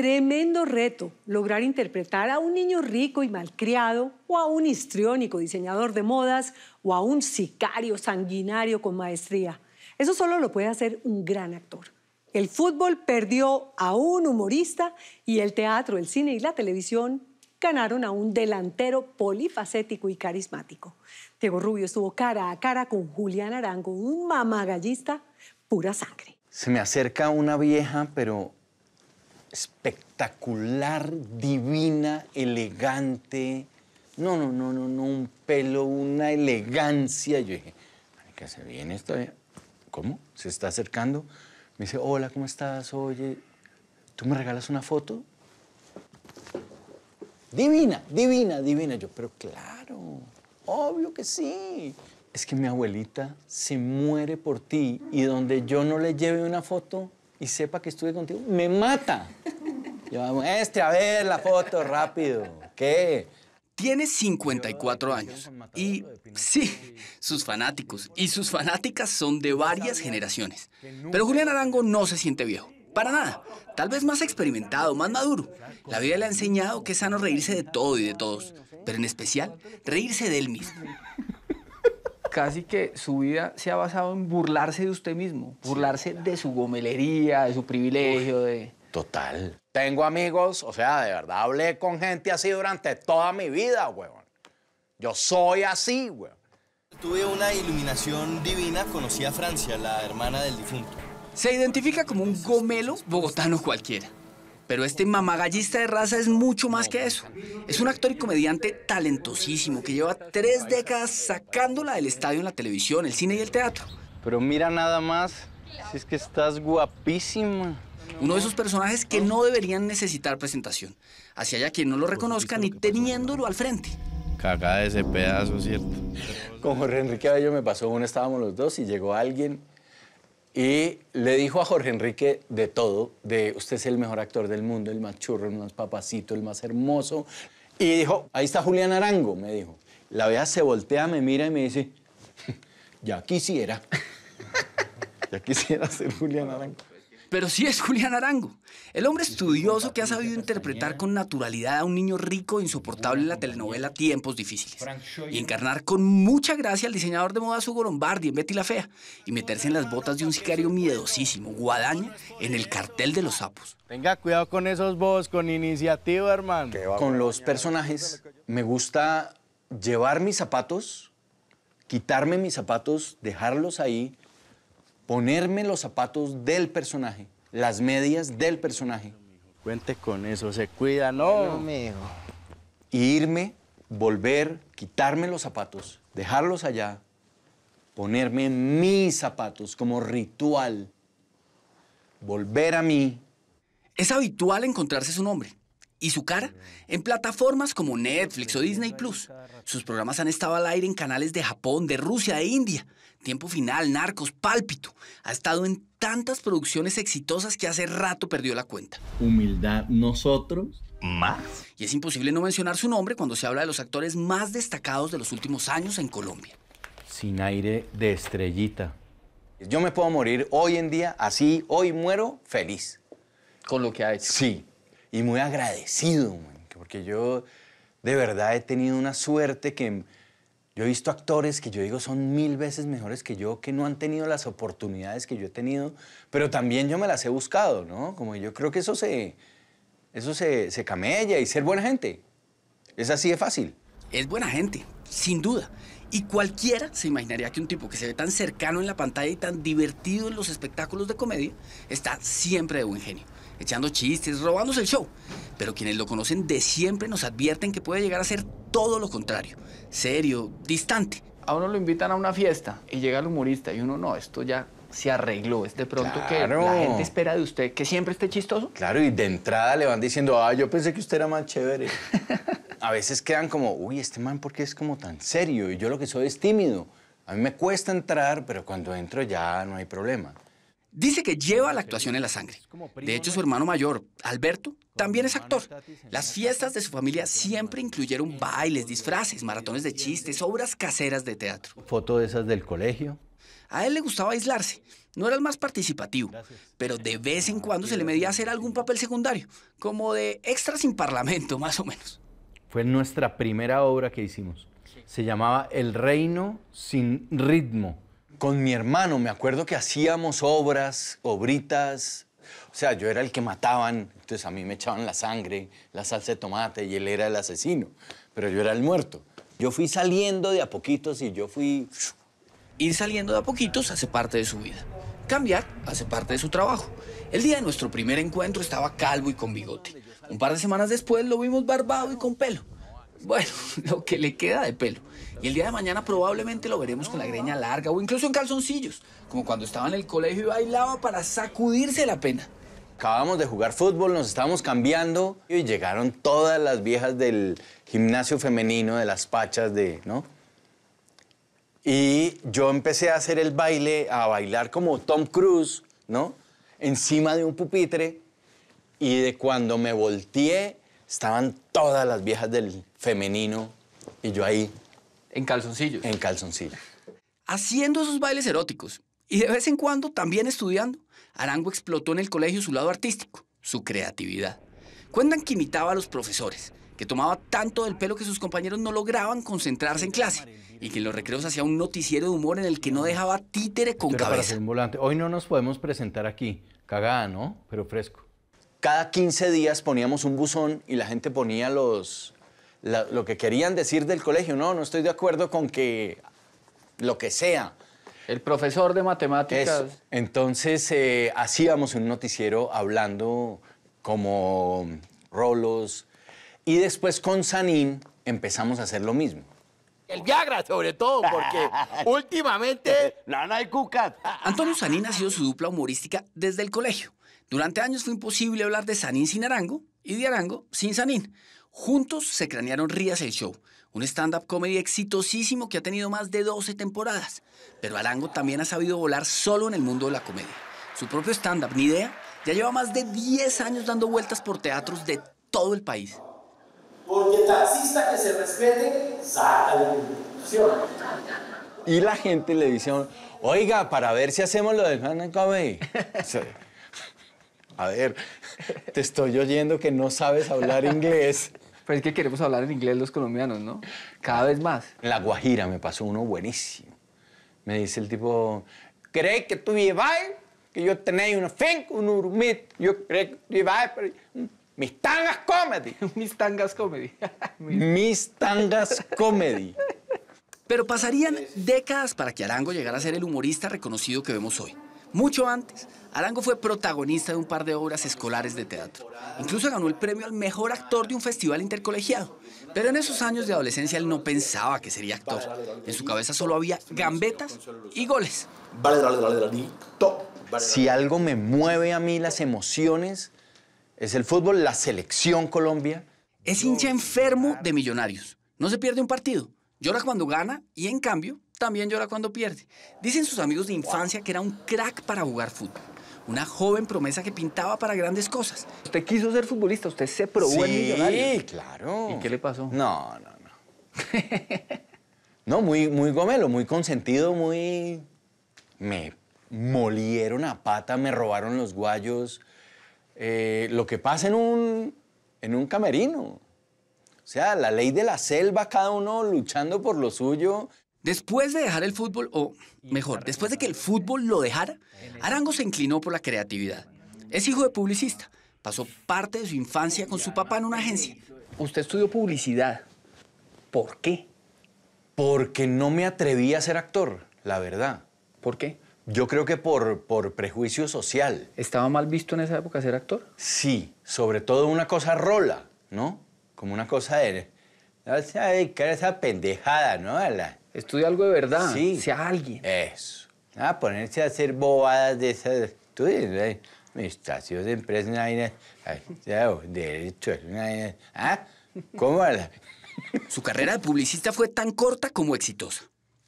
Tremendo reto lograr interpretar a un niño rico y malcriado o a un histriónico diseñador de modas o a un sicario sanguinario con maestría. Eso solo lo puede hacer un gran actor. El fútbol perdió a un humorista y el teatro, el cine y la televisión ganaron a un delantero polifacético y carismático. Diego Rubio estuvo cara a cara con Julián Arango, un mamagallista pura sangre. Se me acerca una vieja, pero espectacular, divina, elegante. No, no, no, no, no, un pelo, una elegancia. Yo dije, ¿qué se viene esto. Eh". ¿Cómo? Se está acercando. Me dice, hola, ¿cómo estás? Oye, ¿tú me regalas una foto? Divina, divina, divina. Yo, pero claro, obvio que sí. Es que mi abuelita se muere por ti y donde yo no le lleve una foto y sepa que estuve contigo, me mata. Yo, este, a ver la foto, rápido. ¿Qué? Tiene 54 años y sí, sus fanáticos y sus fanáticas son de varias generaciones. Pero Julián Arango no se siente viejo, para nada. Tal vez más experimentado, más maduro. La vida le ha enseñado que es sano reírse de todo y de todos, pero en especial reírse de él mismo. Casi que su vida se ha basado en burlarse de usted mismo, burlarse de su gomelería, de su privilegio, de... Total. Tengo amigos, o sea, de verdad hablé con gente así durante toda mi vida, weón. Yo soy así, weón. Tuve una iluminación divina, conocí a Francia, la hermana del difunto. Se identifica como un gomelo bogotano cualquiera. Pero este mamagallista de raza es mucho más que eso. Es un actor y comediante talentosísimo que lleva tres décadas sacándola del estadio en la televisión, el cine y el teatro. Pero mira nada más, si es que estás guapísima. Uno de esos personajes que no deberían necesitar presentación. Hacia allá quien no lo reconozca ni teniéndolo al frente. Cagada de ese pedazo, ¿cierto? Con Jorge Enrique Bello me pasó uno, estábamos los dos y llegó alguien y le dijo a Jorge Enrique de todo, de usted es el mejor actor del mundo, el más churro, el más papacito, el más hermoso. Y dijo, ahí está Julián Arango, me dijo. La vea se voltea, me mira y me dice, ya quisiera. ya quisiera ser Julián Arango pero sí es Julián Arango, el hombre estudioso que ha sabido interpretar con naturalidad a un niño rico e insoportable en la telenovela Tiempos Difíciles, y encarnar con mucha gracia al diseñador de moda Hugo Lombardi en Betty la Fea, y meterse en las botas de un sicario miedosísimo, Guadaña, en el cartel de los sapos. Tenga cuidado con esos voz, con iniciativa, hermano. Con los personajes me gusta llevar mis zapatos, quitarme mis zapatos, dejarlos ahí ponerme los zapatos del personaje, las medias del personaje. Cuente con eso, se cuida, ¿no? mi y irme, volver, quitarme los zapatos, dejarlos allá, ponerme mis zapatos como ritual, volver a mí. Es habitual encontrarse su nombre y su cara en plataformas como Netflix o Disney Plus. Sus programas han estado al aire en canales de Japón, de Rusia, de India. Tiempo Final, Narcos, Pálpito. Ha estado en tantas producciones exitosas que hace rato perdió la cuenta. Humildad, nosotros más. Y es imposible no mencionar su nombre cuando se habla de los actores más destacados de los últimos años en Colombia. Sin aire de estrellita. Yo me puedo morir hoy en día así, hoy muero feliz. Con lo que ha hecho. Sí, y muy agradecido, porque yo de verdad he tenido una suerte que yo he visto actores que yo digo son mil veces mejores que yo, que no han tenido las oportunidades que yo he tenido, pero también yo me las he buscado, ¿no? Como yo creo que eso se, eso se, se camella y ser buena gente. Es así de fácil. Es buena gente, sin duda. Y cualquiera se imaginaría que un tipo que se ve tan cercano en la pantalla y tan divertido en los espectáculos de comedia está siempre de buen genio echando chistes, robándose el show. Pero quienes lo conocen de siempre nos advierten que puede llegar a ser todo lo contrario, serio, distante. A uno lo invitan a una fiesta y llega el humorista y uno no, esto ya se arregló. Es de pronto que la gente espera de usted que siempre esté chistoso. Claro, y de entrada le van diciendo, ah, yo pensé que usted era más chévere. a veces quedan como, uy, este man, ¿por qué es como tan serio? Y yo lo que soy es tímido. A mí me cuesta entrar, pero cuando entro ya no hay problema. Dice que lleva la actuación en la sangre. De hecho, su hermano mayor, Alberto, también es actor. Las fiestas de su familia siempre incluyeron bailes, disfraces, maratones de chistes, obras caseras de teatro. Foto de esas del colegio. A él le gustaba aislarse, no era el más participativo, pero de vez en ah, cuando se le medía hacer algún papel secundario, como de extra sin parlamento, más o menos. Fue nuestra primera obra que hicimos. Se llamaba El Reino sin Ritmo. Con mi hermano, me acuerdo que hacíamos obras, obritas. O sea, yo era el que mataban, entonces a mí me echaban la sangre, la salsa de tomate y él era el asesino, pero yo era el muerto. Yo fui saliendo de a poquitos y yo fui... Ir saliendo de a poquitos hace parte de su vida. Cambiar hace parte de su trabajo. El día de nuestro primer encuentro estaba calvo y con bigote. Un par de semanas después lo vimos barbado y con pelo. Bueno, lo que le queda de pelo. Y el día de mañana probablemente lo veremos con la greña larga o incluso en calzoncillos, como cuando estaba en el colegio y bailaba para sacudirse la pena. Acabamos de jugar fútbol, nos estábamos cambiando y llegaron todas las viejas del gimnasio femenino, de las pachas, de, ¿no? Y yo empecé a hacer el baile, a bailar como Tom Cruise, ¿no? Encima de un pupitre. Y de cuando me volteé, estaban todas las viejas del femenino y yo ahí en calzoncillos. En calzoncillos. Haciendo esos bailes eróticos y de vez en cuando también estudiando, Arango explotó en el colegio su lado artístico, su creatividad. Cuentan que imitaba a los profesores, que tomaba tanto del pelo que sus compañeros no lograban concentrarse en clase y que en los recreos hacía un noticiero de humor en el que no dejaba títere con Pero cabeza. volante. Hoy no nos podemos presentar aquí. Cagada, ¿no? Pero fresco. Cada 15 días poníamos un buzón y la gente ponía los, lo que querían decir del colegio. No, no estoy de acuerdo con que lo que sea. El profesor de matemáticas. Entonces eh, hacíamos un noticiero hablando como rolos y después con Sanín empezamos a hacer lo mismo. El Viagra, sobre todo, porque últimamente... Nana y Cuca. Antonio Sanín ha sido su dupla humorística desde el colegio. Durante años fue imposible hablar de Sanín sin Arango y de Arango sin Sanín. Juntos se cranearon Rías el Show, un stand-up comedy exitosísimo que ha tenido más de 12 temporadas. Pero Arango también ha sabido volar solo en el mundo de la comedia. Su propio stand-up, Ni Idea, ya lleva más de 10 años dando vueltas por teatros de todo el país. Porque taxista que se respete, saca de la Y la gente le dice, oiga, para ver si hacemos lo del stand-up comedy. A ver, te estoy oyendo que no sabes hablar inglés. Pero es que queremos hablar en inglés los colombianos, ¿no? Cada vez más. En La Guajira me pasó uno buenísimo. Me dice el tipo, ¿Crees que tú vivas? Que yo tenéis una finca, un urumit. Yo creo que tú mis tangas comedy. mis tangas comedy. mis tangas comedy. Pero pasarían décadas para que Arango llegara a ser el humorista reconocido que vemos hoy. Mucho antes, Arango fue protagonista de un par de obras escolares de teatro. Incluso ganó el premio al mejor actor de un festival intercolegiado. Pero en esos años de adolescencia él no pensaba que sería actor. En su cabeza solo había gambetas y goles. Si algo me mueve a mí las emociones, es el fútbol, la selección Colombia. Es hincha enfermo de millonarios. No se pierde un partido. Llora cuando gana y en cambio también llora cuando pierde. Dicen sus amigos de infancia que era un crack para jugar fútbol. Una joven promesa que pintaba para grandes cosas. Usted quiso ser futbolista, usted se probó sí, en millonario. Sí, claro. ¿Y qué le pasó? No, no, no. no, muy, muy gomelo, muy consentido, muy... Me molieron a pata, me robaron los guayos. Eh, lo que pasa en un, en un camerino. O sea, la ley de la selva, cada uno luchando por lo suyo. Después de dejar el fútbol, o mejor, después de que el fútbol lo dejara, Arango se inclinó por la creatividad. Es hijo de publicista. Pasó parte de su infancia con su papá en una agencia. Usted estudió publicidad. ¿Por qué? Porque no me atreví a ser actor, la verdad. ¿Por qué? Yo creo que por, por prejuicio social. ¿Estaba mal visto en esa época ser actor? Sí, sobre todo una cosa rola, ¿no? Como una cosa de... O dedicar esa pendejada, ¿no? Estudia algo de verdad. Sea alguien. Eso. Ah, ponerse a hacer bobadas de esas. Tú dices, de empresa, una Derecho, una ¿Ah? ¿Cómo? Su carrera de publicista fue tan corta como exitosa.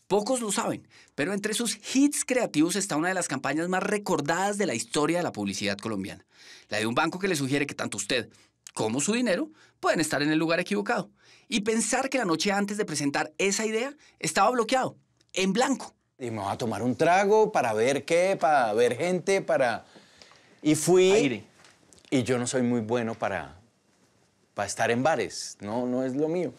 Pocos lo saben, pero entre sus hits creativos está una de las campañas más recordadas de la historia de la publicidad colombiana, la de un banco que le sugiere que tanto usted como su dinero pueden estar en el lugar equivocado y pensar que la noche antes de presentar esa idea estaba bloqueado, en blanco. Y me voy a tomar un trago para ver qué, para ver gente, para... Y fui... Aire. Y yo no soy muy bueno para, para estar en bares, no, no es lo mío.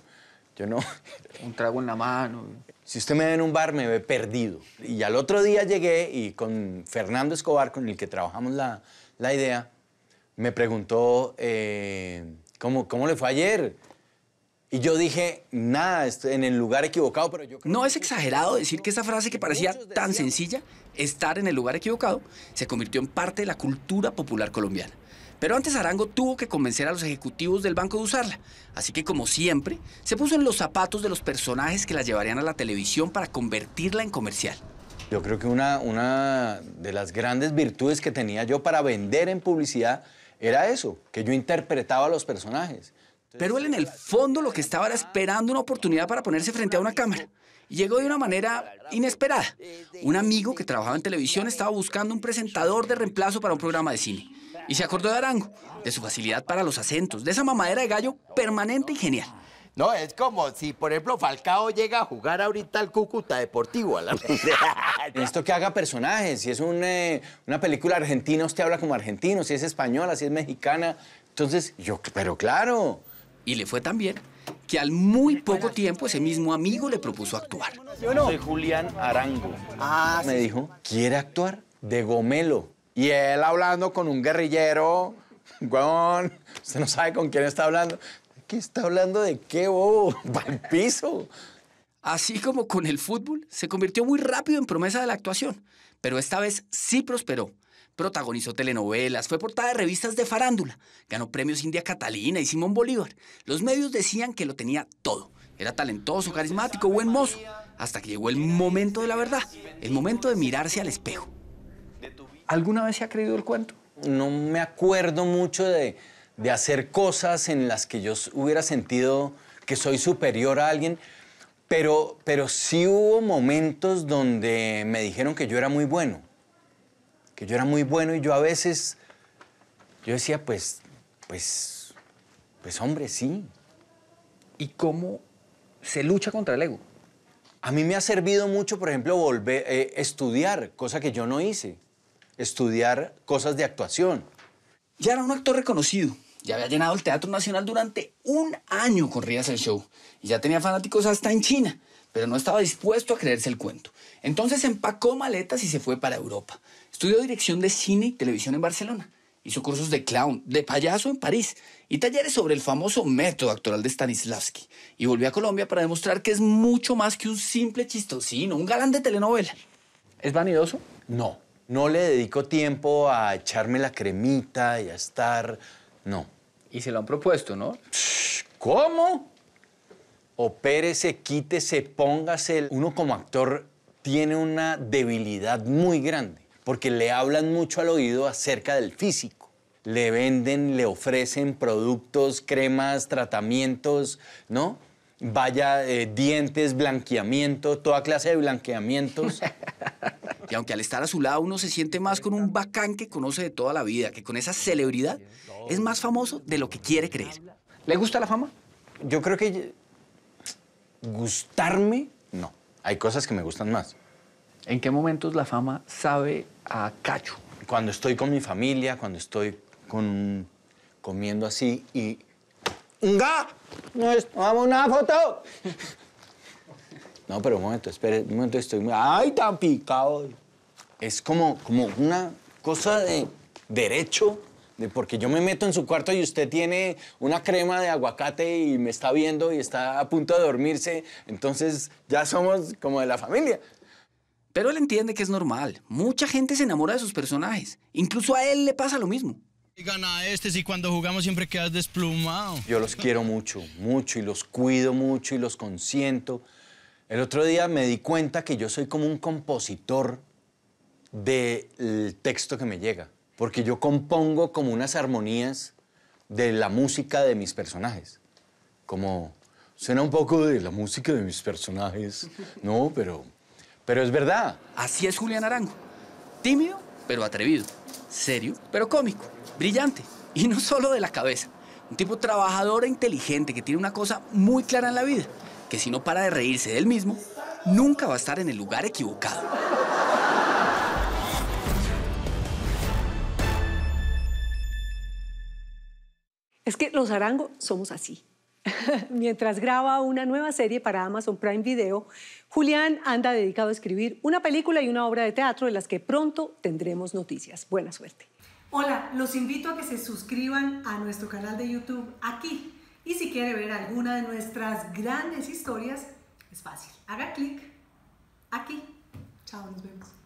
Yo no... Un trago en la mano. Si usted me ve en un bar, me ve perdido. Y al otro día llegué y con Fernando Escobar, con el que trabajamos la, la idea, me preguntó, eh, ¿cómo, ¿cómo le fue ayer? Y yo dije, nada, estoy en el lugar equivocado, pero yo... no es exagerado decir que esa frase que parecía tan sencilla, estar en el lugar equivocado, se convirtió en parte de la cultura popular colombiana. Pero antes Arango tuvo que convencer a los ejecutivos del banco de usarla, así que como siempre, se puso en los zapatos de los personajes que la llevarían a la televisión para convertirla en comercial. Yo creo que una, una de las grandes virtudes que tenía yo para vender en publicidad era eso, que yo interpretaba a los personajes. Pero él en el fondo lo que estaba era esperando una oportunidad para ponerse frente a una cámara. Llegó de una manera inesperada. Un amigo que trabajaba en televisión estaba buscando un presentador de reemplazo para un programa de cine. Y se acordó de Arango, de su facilidad para los acentos, de esa mamadera de gallo permanente y genial. No, es como si, por ejemplo, Falcao llega a jugar ahorita al Cúcuta Deportivo. A la... Esto que haga personajes. Si es eh, una película argentina, usted habla como argentino. Si es española, si es mexicana. Entonces, yo, pero claro. Y le fue tan bien que al muy poco tiempo ese mismo amigo le propuso actuar. Soy Julián Arango. Ah, me dijo, quiere actuar de gomelo. Y él hablando con un guerrillero, weón, usted no sabe con quién está hablando. ¿Qué está hablando de qué, bobo? al piso. Así como con el fútbol, se convirtió muy rápido en promesa de la actuación, pero esta vez sí prosperó protagonizó telenovelas, fue portada de revistas de farándula, ganó premios India Catalina y Simón Bolívar. Los medios decían que lo tenía todo. Era talentoso, carismático, buen mozo. Hasta que llegó el momento de la verdad, el momento de mirarse al espejo. ¿Alguna vez se ha creído el cuento? No me acuerdo mucho de, de hacer cosas en las que yo hubiera sentido que soy superior a alguien, pero, pero sí hubo momentos donde me dijeron que yo era muy bueno que yo era muy bueno y yo a veces, yo decía, pues, pues, pues hombre, sí. ¿Y cómo se lucha contra el ego? A mí me ha servido mucho, por ejemplo, volver, eh, estudiar, cosa que yo no hice, estudiar cosas de actuación. Ya era un actor reconocido, ya había llenado el Teatro Nacional durante un año con Rías el Show y ya tenía fanáticos hasta en China, pero no estaba dispuesto a creerse el cuento. Entonces empacó maletas y se fue para Europa. Estudió dirección de cine y televisión en Barcelona. Hizo cursos de clown, de payaso en París y talleres sobre el famoso método actoral de Stanislavski. Y volvió a Colombia para demostrar que es mucho más que un simple chistosino, un galán de telenovela. ¿Es vanidoso? No. No le dedico tiempo a echarme la cremita y a estar. No. Y se lo han propuesto, ¿no? ¿Cómo? Opérese, quítese, póngase. Uno como actor tiene una debilidad muy grande porque le hablan mucho al oído acerca del físico. Le venden, le ofrecen productos, cremas, tratamientos, ¿no? Vaya, eh, dientes, blanqueamiento, toda clase de blanqueamientos. y aunque al estar a su lado uno se siente más con un bacán que conoce de toda la vida, que con esa celebridad es más famoso de lo que quiere creer. ¿Le gusta la fama? Yo creo que gustarme, no. Hay cosas que me gustan más. ¿En qué momentos la fama sabe a cacho? Cuando estoy con mi familia, cuando estoy comiendo así y... ¡Unga! ¡Nos tomamos una foto! No, pero un momento, espere, un momento estoy ¡Ay, tan picado! Es como, como una cosa de derecho, de porque yo me meto en su cuarto y usted tiene una crema de aguacate y me está viendo y está a punto de dormirse, entonces ya somos como de la familia. Pero él entiende que es normal. Mucha gente se enamora de sus personajes. Incluso a él le pasa lo mismo. Y gana este, si cuando jugamos siempre quedas desplumado. Yo los quiero mucho, mucho, y los cuido mucho, y los consiento. El otro día me di cuenta que yo soy como un compositor del texto que me llega, porque yo compongo como unas armonías de la música de mis personajes. Como suena un poco de la música de mis personajes, ¿no? Pero pero es verdad. Así es Julián Arango. Tímido, pero atrevido. Serio, pero cómico. Brillante. Y no solo de la cabeza. Un tipo trabajador e inteligente que tiene una cosa muy clara en la vida. Que si no para de reírse de él mismo, nunca va a estar en el lugar equivocado. Es que los Arango somos así. mientras graba una nueva serie para Amazon Prime Video, Julián anda dedicado a escribir una película y una obra de teatro de las que pronto tendremos noticias. Buena suerte. Hola, los invito a que se suscriban a nuestro canal de YouTube aquí. Y si quiere ver alguna de nuestras grandes historias, es fácil. Haga clic aquí. Chao, nos vemos.